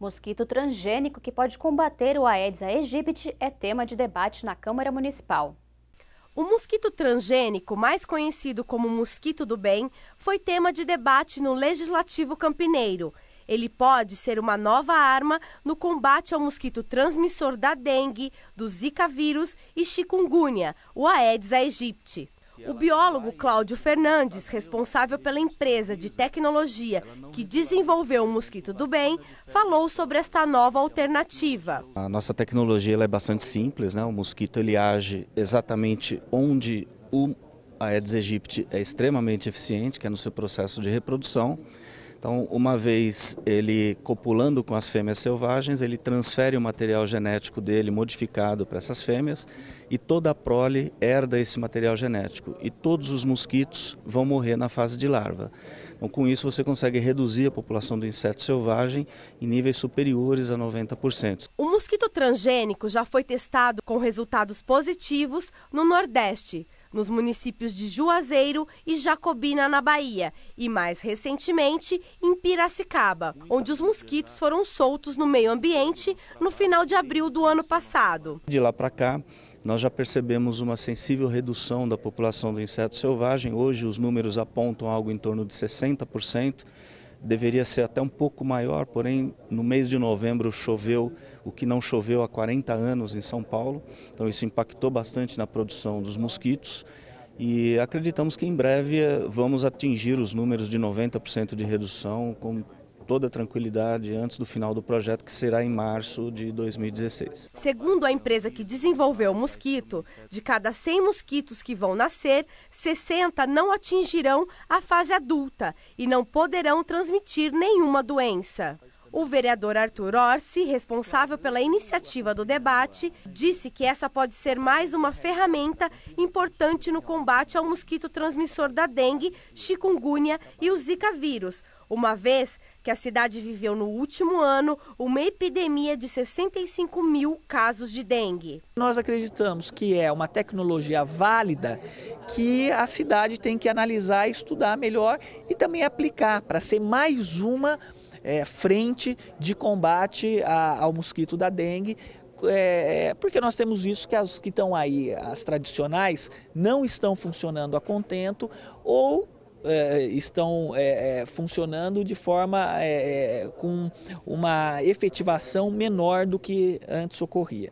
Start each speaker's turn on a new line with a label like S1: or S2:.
S1: mosquito transgênico que pode combater o Aedes aegypti é tema de debate na Câmara Municipal. O mosquito transgênico, mais conhecido como mosquito do bem, foi tema de debate no Legislativo Campineiro. Ele pode ser uma nova arma no combate ao mosquito transmissor da dengue, do Zika vírus e chikungunya, o Aedes aegypti. O biólogo Cláudio Fernandes, responsável pela empresa de tecnologia que desenvolveu o mosquito do bem, falou sobre esta nova alternativa.
S2: A nossa tecnologia é bastante simples, né? O mosquito ele age exatamente onde o Aedes aegypti é extremamente eficiente, que é no seu processo de reprodução. Então, uma vez ele copulando com as fêmeas selvagens, ele transfere o material genético dele modificado para essas fêmeas e toda a prole herda esse material genético e todos os mosquitos vão morrer na fase de larva. Então, com isso você consegue reduzir a população do inseto selvagem em níveis superiores a 90%.
S1: O mosquito transgênico já foi testado com resultados positivos no Nordeste nos municípios de Juazeiro e Jacobina, na Bahia, e mais recentemente em Piracicaba, onde os mosquitos foram soltos no meio ambiente no final de abril do ano passado.
S2: De lá para cá, nós já percebemos uma sensível redução da população do inseto selvagem. Hoje, os números apontam algo em torno de 60% deveria ser até um pouco maior, porém no mês de novembro choveu o que não choveu há 40 anos em São Paulo, então isso impactou bastante na produção dos mosquitos e acreditamos que em breve eh, vamos atingir os números de 90% de redução com toda tranquilidade antes do final do projeto, que será em março de 2016.
S1: Segundo a empresa que desenvolveu o mosquito, de cada 100 mosquitos que vão nascer, 60 não atingirão a fase adulta e não poderão transmitir nenhuma doença. O vereador Arthur Orsi, responsável pela iniciativa do debate, disse que essa pode ser mais uma ferramenta importante no combate ao mosquito transmissor da dengue, chikungunya e o Zika vírus, uma vez que a cidade viveu no último ano uma epidemia de 65 mil casos de dengue. Nós acreditamos que é uma tecnologia válida que a
S3: cidade tem que analisar, estudar melhor e também aplicar para ser mais uma é, frente de combate a, ao mosquito da dengue, é, é porque nós temos visto que as que estão aí, as tradicionais, não estão funcionando a contento ou é, estão é, é funcionando de forma é, com uma efetivação menor do que antes ocorria.